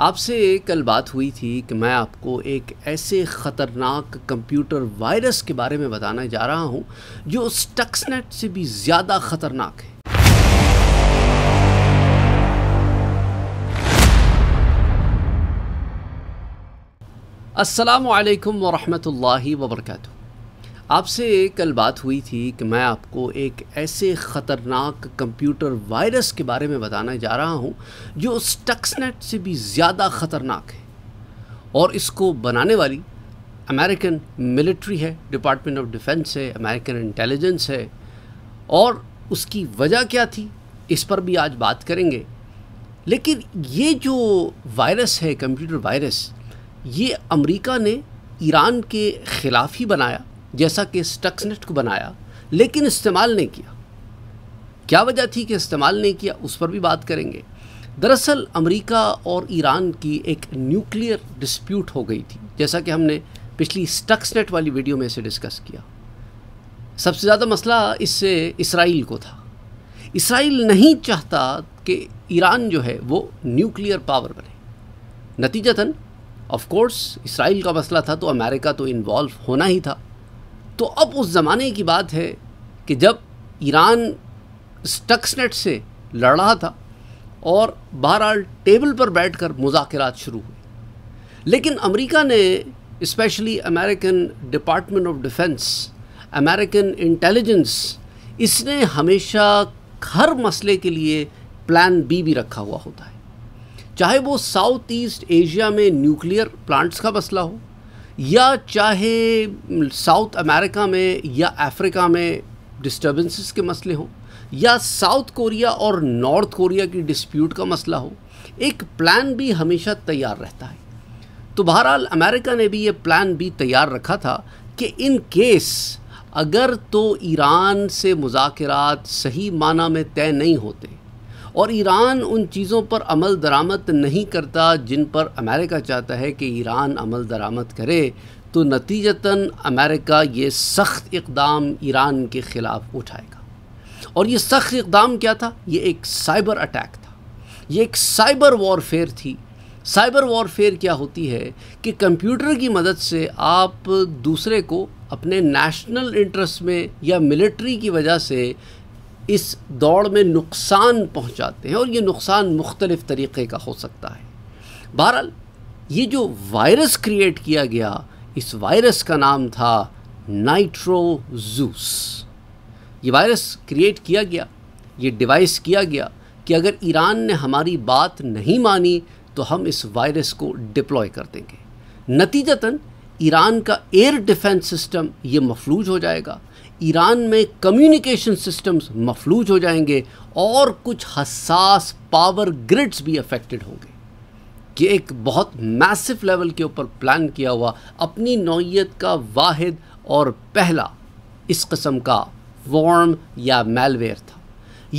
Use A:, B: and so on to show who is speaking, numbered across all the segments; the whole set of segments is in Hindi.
A: आपसे कल बात हुई थी कि मैं आपको एक ऐसे ख़तरनाक कंप्यूटर वायरस के बारे में बताने जा रहा हूँ जो स्टक्सनेट से भी ज़्यादा ख़तरनाक है असलकम वरहमल वर्का आपसे कल बात हुई थी कि मैं आपको एक ऐसे ख़तरनाक कंप्यूटर वायरस के बारे में बताने जा रहा हूँ जो स्टक्सनेट से भी ज़्यादा ख़तरनाक है और इसको बनाने वाली अमेरिकन मिलिट्री है डिपार्टमेंट ऑफ डिफेंस है अमेरिकन इंटेलिजेंस है और उसकी वजह क्या थी इस पर भी आज बात करेंगे लेकिन ये जो वायरस है कंप्यूटर वायरस ये अमेरिका ने ईरान के ख़िलाफ़ ही बनाया जैसा कि स्टक्सनेट को बनाया लेकिन इस्तेमाल नहीं किया क्या वजह थी कि इस्तेमाल नहीं किया उस पर भी बात करेंगे दरअसल अमेरिका और ईरान की एक न्यूक्लियर डिस्प्यूट हो गई थी जैसा कि हमने पिछली स्टक्सनेट वाली वीडियो में इसे डिस्कस किया सबसे ज़्यादा मसला इससे इसराइल को था इसराइल नहीं चाहता कि ईरान जो है वो न्यूक्लियर पावर बने नतीजतन ऑफ कोर्स इसराइल का मसला था तो अमेरिका तो इन्वॉल्व होना ही था तो अब उस ज़माने की बात है कि जब ईरान स्टक्सनेट से लड़ रहा था और बहरहाल टेबल पर बैठकर मुजाकरात शुरू हुए लेकिन अमेरिका ने specially American department of defence American intelligence इसने हमेशा हर मसले के लिए प्लान बी भी रखा हुआ होता है चाहे वो साउथ ईस्ट एशिया में न्यूक्लियर प्लांट्स का मसला हो या चाहे साउथ अमेरिका में या अफ्रीका में डिस्टर्बेंसेस के मसले हों या साउथ कोरिया और नॉर्थ कोरिया की डिस्प्यूट का मसला हो एक प्लान भी हमेशा तैयार रहता है तो बहरहाल अमेरिका ने भी ये प्लान भी तैयार रखा था कि इन केस अगर तो ईरान से मुजाकिरात सही माना में तय नहीं होते और ईरान उन चीज़ों पर अमल दरामद नहीं करता जिन पर अमेरिका चाहता है कि ईरान अमल दरामद करे तो नतीजतन अमेरिका ये सख्त इकदाम ईरान के ख़िलाफ़ उठाएगा और ये सख्त इकदाम क्या था ये एक साइबर अटैक था ये एक साइबर वॉरफेयर थी साइबर वॉरफेयर क्या होती है कि कंप्यूटर की मदद से आप दूसरे को अपने नेशनल इंटरेस्ट में या मिलिट्री की वजह से इस दौड़ में नुकसान पहुंचाते हैं और ये नुकसान मुख्तलिफ़ तरीक़े का हो सकता है बहरहाल ये जो वायरस क्रिएट किया गया इस वायरस का नाम था नाइट्रोजूस ये वायरस क्रिएट किया गया ये डिवाइस किया गया कि अगर ईरान ने हमारी बात नहीं मानी तो हम इस वायरस को डिप्लॉय कर देंगे नतीजतन ईरान का एयर डिफेंस सिस्टम ये मफलूज हो जाएगा ईरान में कम्युनिकेशन सिस्टम्स मफलूज हो जाएंगे और कुछ हसास पावर ग्रिड्स भी अफेक्टेड होंगे ये एक बहुत मैसिव लेवल के ऊपर प्लान किया हुआ अपनी नौीयत का वाहिद और पहला इस कस्म का वॉर्म या मेलवेयर था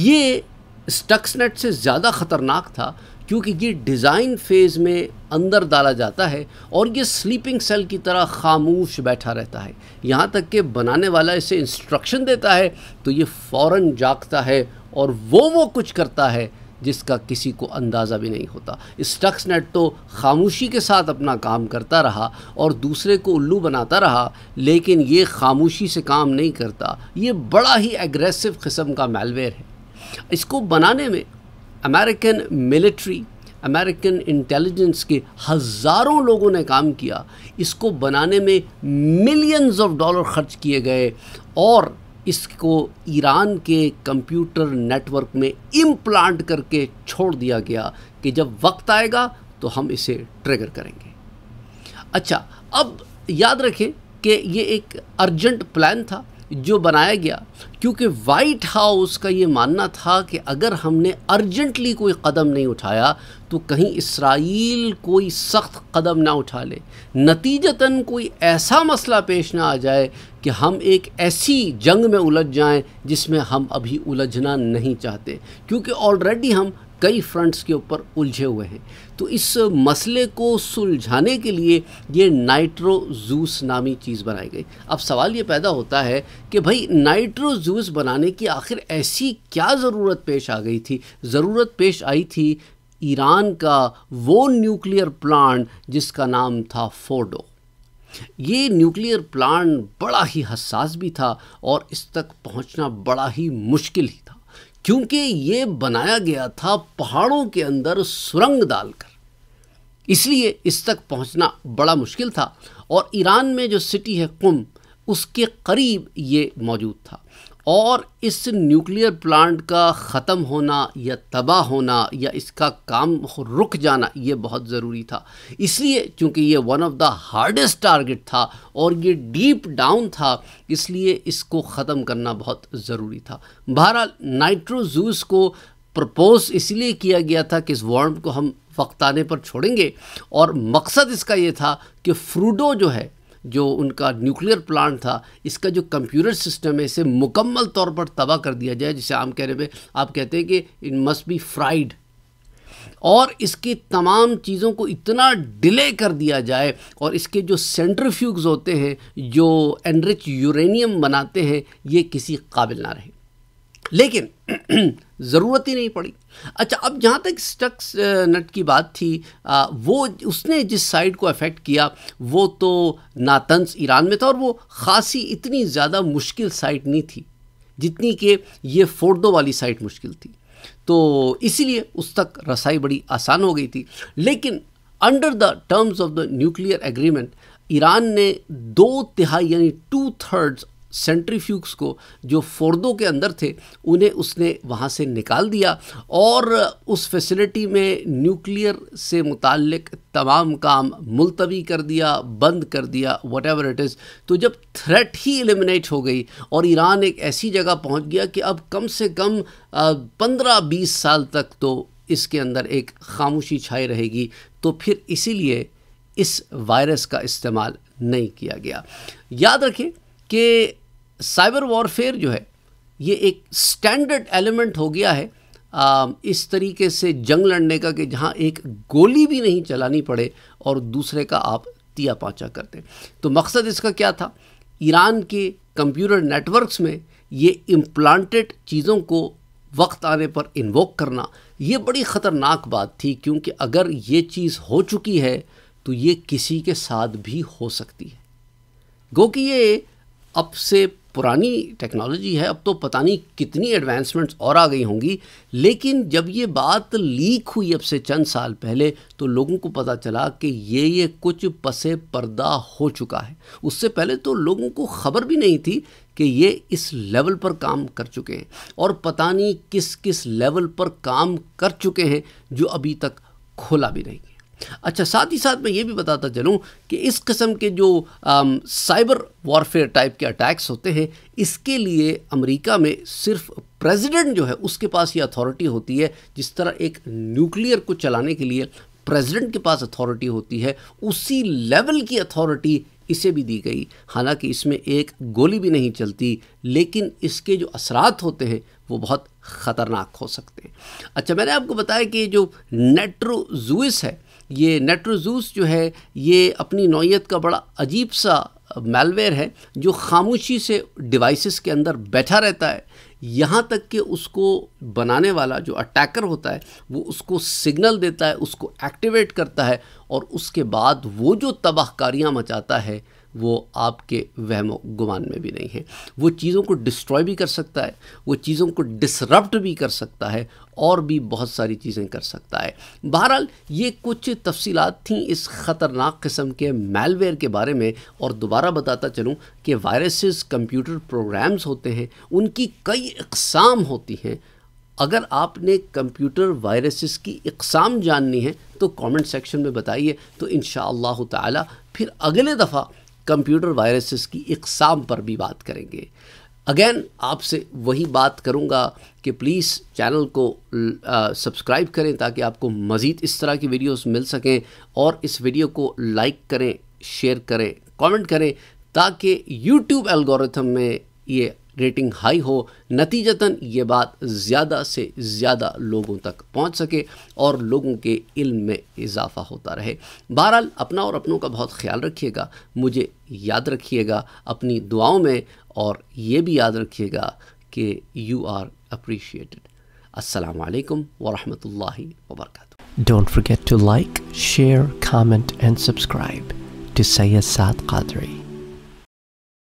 A: ये स्टक्सनेट से ज़्यादा ख़तरनाक था क्योंकि ये डिज़ाइन फेज़ में अंदर डाला जाता है और ये स्लीपिंग सेल की तरह खामोश बैठा रहता है यहाँ तक कि बनाने वाला इसे इंस्ट्रक्शन देता है तो ये फ़ौर जागता है और वो वो कुछ करता है जिसका किसी को अंदाज़ा भी नहीं होता स्टक्स नेट तो खामोशी के साथ अपना काम करता रहा और दूसरे को उल्लू बनाता रहा लेकिन ये खामोशी से काम नहीं करता ये बड़ा ही एग्रेसिव किस्म का मेलवेयर है इसको बनाने में अमेरिकन मिलिट्री अमेरिकन इंटेलिजेंस के हज़ारों लोगों ने काम किया इसको बनाने में मिलियंस ऑफ डॉलर खर्च किए गए और इसको ईरान के कंप्यूटर नेटवर्क में इम्प्लांट करके छोड़ दिया गया कि जब वक्त आएगा तो हम इसे ट्रिगर करेंगे अच्छा अब याद रखें कि ये एक अर्जेंट प्लान था जो बनाया गया क्योंकि वाइट हाउस का ये मानना था कि अगर हमने अर्जेंटली कोई कदम नहीं उठाया तो कहीं इसराइल कोई सख्त कदम ना उठा ले नतीजतन कोई ऐसा मसला पेश ना आ जाए कि हम एक ऐसी जंग में उलझ जाएं जिसमें हम अभी उलझना नहीं चाहते क्योंकि ऑलरेडी हम कई फ्रंट्स के ऊपर उलझे हुए हैं तो इस मसले को सुलझाने के लिए ये नाइट्रो जूस नामी चीज़ बनाई गई अब सवाल ये पैदा होता है कि भाई नाइट्रो जूस बनाने की आखिर ऐसी क्या ज़रूरत पेश आ गई थी ज़रूरत पेश आई थी ईरान का वो न्यूक्लियर प्लांट जिसका नाम था फोडो ये न्यूक्लियर प्लांट बड़ा ही हसास भी था और इस तक पहुंचना बड़ा ही मुश्किल ही था क्योंकि ये बनाया गया था पहाड़ों के अंदर सुरंग डालकर इसलिए इस तक पहुंचना बड़ा मुश्किल था और ईरान में जो सिटी है कुंभ उसके करीब ये मौजूद था और इस न्यूक्लियर प्लांट का ख़त्म होना या तबाह होना या इसका काम रुक जाना ये बहुत ज़रूरी था इसलिए क्योंकि ये one of the hardest target था और ये डीप डाउन था इसलिए इसको ख़त्म करना बहुत ज़रूरी था बहरहाल नाइट्रोजूस को प्रपोज इसलिए किया गया था कि इस वार्म को हम वक्त आने पर छोड़ेंगे और मकसद इसका ये था कि फ्रूडो जो है जो उनका न्यूक्लियर प्लांट था इसका जो कंप्यूटर सिस्टम है इसे मुकम्मल तौर पर तबाह कर दिया जाए जिसे आम कहने में आप कहते हैं कि इन मस्ट बी फ्राइड और इसकी तमाम चीज़ों को इतना डिले कर दिया जाए और इसके जो सेंट्रीफ्यूग्स होते हैं जो एनरिच यूरेनियम बनाते हैं ये किसी काबिल ना रहे लेकिन ज़रूरत ही नहीं पड़ी अच्छा अब जहाँ तक स्टक्स नट की बात थी आ, वो उसने जिस साइड को अफेक्ट किया वो तो नातंस ईरान में था और वो खासी इतनी ज़्यादा मुश्किल साइट नहीं थी जितनी कि ये फोर्डो वाली साइट मुश्किल थी तो इसीलिए उस तक रसाई बड़ी आसान हो गई थी लेकिन under the terms of the nuclear agreement Iran ने दो तिहाई यानी टू थर्ड्स सेंट्रीफ्यूक्स को जो फोर्दो के अंदर थे उन्हें उसने वहाँ से निकाल दिया और उस फैसिलिटी में न्यूक्लियर से मुतल तमाम काम मुलतवी कर दिया बंद कर दिया वट एवर इट इज़ तो जब थ्रेट ही एलिमिनेट हो गई और ईरान एक ऐसी जगह पहुँच गया कि अब कम से कम पंद्रह बीस साल तक तो इसके अंदर एक खामोशी छाई रहेगी तो फिर इसीलिए इस वायरस का इस्तेमाल नहीं किया गया याद रखें कि साइबर वॉरफेयर जो है ये एक स्टैंडर्ड एलिमेंट हो गया है आ, इस तरीके से जंग लड़ने का कि जहाँ एक गोली भी नहीं चलानी पड़े और दूसरे का आप तिया पाचा करते तो मकसद इसका क्या था ईरान के कंप्यूटर नेटवर्क्स में ये इम्प्लांटेड चीज़ों को वक्त आने पर इन्वोक करना ये बड़ी ख़तरनाक बात थी क्योंकि अगर ये चीज़ हो चुकी है तो ये किसी के साथ भी हो सकती है गो कि ये अब से पुरानी टेक्नोलॉजी है अब तो पता नहीं कितनी एडवांसमेंट्स और आ गई होंगी लेकिन जब ये बात लीक हुई अब से चंद साल पहले तो लोगों को पता चला कि ये ये कुछ पसे पर्दा हो चुका है उससे पहले तो लोगों को खबर भी नहीं थी कि ये इस लेवल पर काम कर चुके हैं और पता नहीं किस किस लेवल पर काम कर चुके हैं जो अभी तक खोला भी नहीं अच्छा साथ ही साथ मैं ये भी बताता चलूँ कि इस कस्म के जो आम, साइबर वॉरफेयर टाइप के अटैक्स होते हैं इसके लिए अमेरिका में सिर्फ प्रेसिडेंट जो है उसके पास ये अथॉरिटी होती है जिस तरह एक न्यूक्लियर को चलाने के लिए प्रेसिडेंट के पास अथॉरिटी होती है उसी लेवल की अथॉरिटी इसे भी दी गई हालांकि इसमें एक गोली भी नहीं चलती लेकिन इसके जो असरात होते हैं वो बहुत ख़तरनाक हो सकते हैं अच्छा मैंने आपको बताया कि जो नेट्रोजुइस है ये नेट्रोजूस जो है ये अपनी नौीयत का बड़ा अजीब सा मेलवेयर है जो खामोशी से डिवाइसेस के अंदर बैठा रहता है यहाँ तक कि उसको बनाने वाला जो अटैकर होता है वो उसको सिग्नल देता है उसको एक्टिवेट करता है और उसके बाद वो जो तबाहकारियाँ मचाता है वो आपके वहम गुमान में भी नहीं है वो चीज़ों को डिस्ट्रॉय भी कर सकता है वो चीज़ों को डिसरप्ट भी कर सकता है और भी बहुत सारी चीज़ें कर सकता है बहरहाल ये कुछ तफसीलात थी इस ख़तरनाक किस्म के मेलवेयर के बारे में और दोबारा बताता चलूँ कि वायरसेस कंप्यूटर प्रोग्राम्स होते हैं उनकी कई इकसाम होती हैं अगर आपने कंप्यूटर वायरसेस की इकसाम जाननी है तो कमेंट सेक्शन में बताइए तो इन ताला फिर अगले दफ़ा कंप्यूटर वायरसेस की इकसाम पर भी बात करेंगे अगेन आपसे वही बात करूंगा कि प्लीज़ चैनल को सब्सक्राइब करें ताकि आपको मज़ीद इस तरह की वीडियोस मिल सकें और इस वीडियो को लाइक करें शेयर करें कमेंट करें ताकि यूट्यूब एल्गोरिथम में ये रेटिंग हाई हो नतीजतन ये बात ज़्यादा से ज़्यादा लोगों तक पहुंच सके और लोगों के इल्म में इजाफा होता रहे बहरहाल अपना और अपनों का बहुत ख्याल रखिएगा मुझे याद रखिएगा अपनी दुआओं में और ये भी याद रखिएगा कि यू आर अप्रिशिएटेड असलकम वरहमल वबरक don't forget to like share comment and subscribe to Syed Saad Qadri